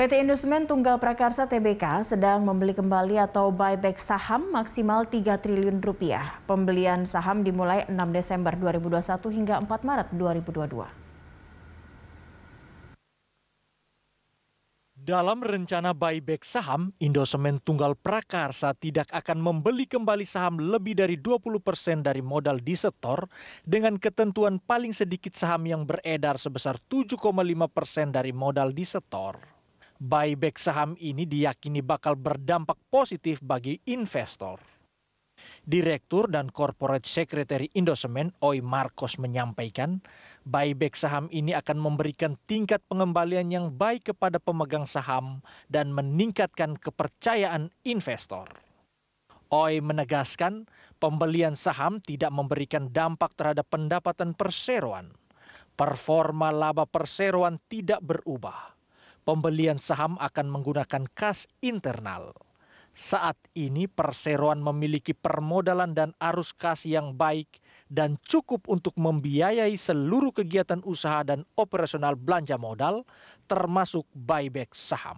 PT Indosemen Tunggal Prakarsa TBK sedang membeli kembali atau buyback saham maksimal 3 triliun rupiah. Pembelian saham dimulai 6 Desember 2021 hingga 4 Maret 2022. Dalam rencana buyback saham, Indosemen Tunggal Prakarsa tidak akan membeli kembali saham lebih dari 20 persen dari modal disetor dengan ketentuan paling sedikit saham yang beredar sebesar 7,5 persen dari modal disetor buyback saham ini diyakini bakal berdampak positif bagi investor. Direktur dan Corporate Secretary Indosemen Oi Marcos menyampaikan, buyback saham ini akan memberikan tingkat pengembalian yang baik kepada pemegang saham dan meningkatkan kepercayaan investor. Oi menegaskan, pembelian saham tidak memberikan dampak terhadap pendapatan perseroan. Performa laba perseroan tidak berubah pembelian saham akan menggunakan kas internal. Saat ini perseroan memiliki permodalan dan arus kas yang baik dan cukup untuk membiayai seluruh kegiatan usaha dan operasional belanja modal termasuk buyback saham.